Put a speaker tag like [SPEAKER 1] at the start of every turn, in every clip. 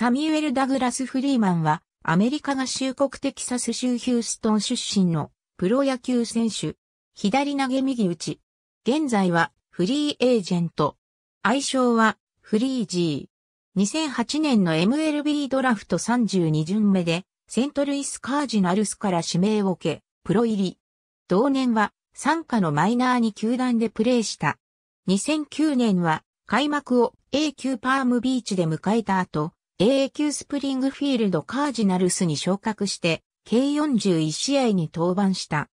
[SPEAKER 1] サミュエル・ダグラス・フリーマンは、アメリカ合衆国テキサス州ヒューストン出身のプロ野球選手。左投げ右打ち。現在はフリーエージェント。愛称はフリージー。2008年の MLB ドラフト32巡目でセントルイスカージナルスから指名を受け、プロ入り。同年は参加のマイナーに球団でプレーした。2009年は開幕を A 級パームビーチで迎えた後、AA 級スプリングフィールドカージナルスに昇格して、計41試合に登板した。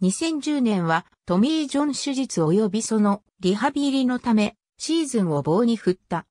[SPEAKER 1] 2010年はトミー・ジョン手術及びそのリハビリのためシーズンを棒に振った。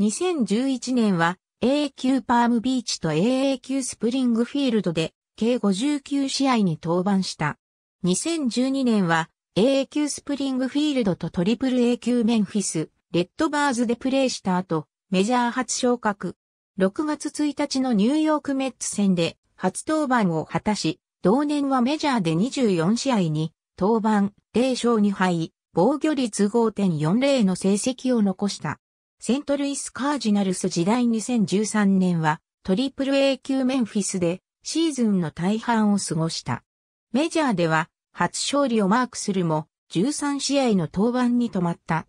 [SPEAKER 1] 2011年は AA 級パームビーチと AA 級スプリングフィールドで計59試合に登板した。2012年は AA 級スプリングフィールドとトリプル A 級メンフィス、レッドバーズでプレーした後、メジャー初昇格。6月1日のニューヨークメッツ戦で初登板を果たし、同年はメジャーで24試合に、登板0勝2敗、防御率5.40の成績を残した。セントルイスカージナルス時代2013年はトリプル A 級メンフィスでシーズンの大半を過ごした。メジャーでは初勝利をマークするも13試合の登板に止まった。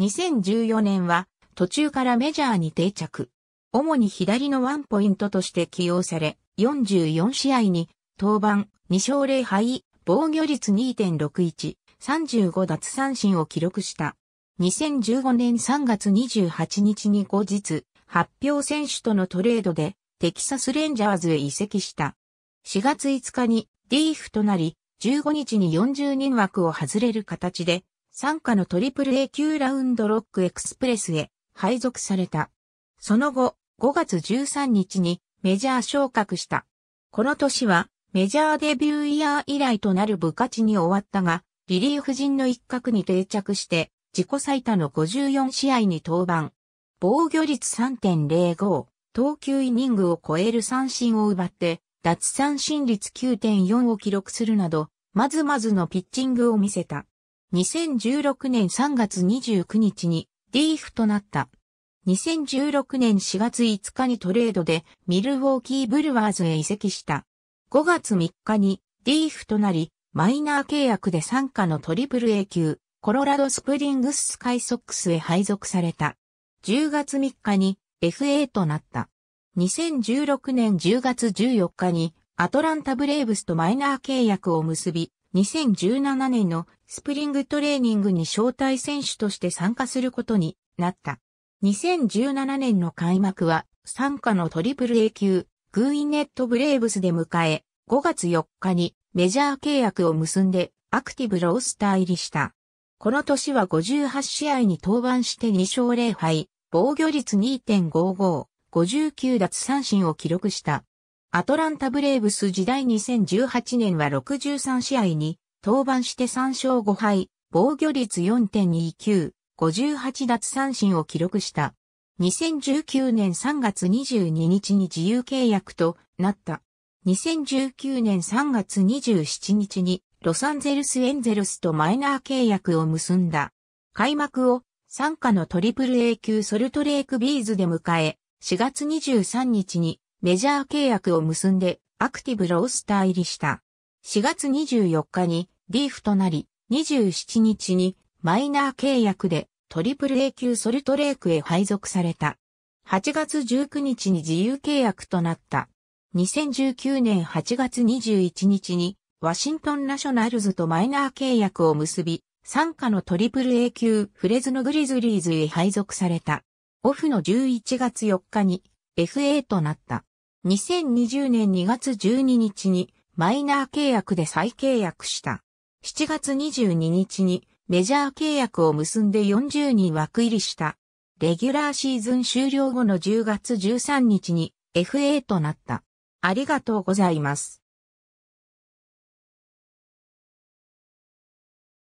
[SPEAKER 1] 2014年は途中からメジャーに定着。主に左のワンポイントとして起用され、44試合に登板2勝0敗、防御率2.61、35奪三振を記録した。2015年3月28日に後日、発表選手とのトレードで、テキサスレンジャーズへ移籍した。4月5日に、ディーフとなり、15日に40人枠を外れる形で、参加のトリプル A 級ラウンドロックエクスプレスへ配属された。その後、5月13日にメジャー昇格した。この年はメジャーデビューイヤー以来となる部活に終わったが、リリーフ陣の一角に定着して、自己最多の54試合に登板。防御率3.05、投球イニングを超える三振を奪って、脱三振率9.4を記録するなど、まずまずのピッチングを見せた。2016年3月29日にリーフとなった。2016年4月5日にトレードでミルウォーキーブルワーズへ移籍した。5月3日にリーフとなり、マイナー契約で参加のトリプル A 級、コロラドスプリングススカイソックスへ配属された。10月3日に FA となった。2016年10月14日にアトランタブレーブスとマイナー契約を結び、2017年のスプリングトレーニングに招待選手として参加することになった。2017年の開幕は、参加のトリプル A 級、グーイネットブレーブスで迎え、5月4日にメジャー契約を結んで、アクティブロースター入りした。この年は58試合に登板して2勝0敗、防御率2.55、59奪三振を記録した。アトランタブレーブス時代2018年は63試合に登板して3勝5敗、防御率4.29、58奪三振を記録した。2019年3月22日に自由契約となった。2019年3月27日にロサンゼルスエンゼルスとマイナー契約を結んだ。開幕を参加のトリプル A 級ソルトレイクビーズで迎え、4月23日にメジャー契約を結んでアクティブロースター入りした。4月24日にリーフとなり、27日にマイナー契約でトリプル A 級ソルトレークへ配属された。8月19日に自由契約となった。2019年8月21日にワシントンナショナルズとマイナー契約を結び、参加のトリプル A 級フレズノグリズリーズへ配属された。オフの11月4日に FA となった。2020年2月12日にマイナー契約で再契約した。7月22日にメジャー契約を結んで40人枠入りした。レギュラーシーズン終了後の10月13日に FA となった。ありがとうございます。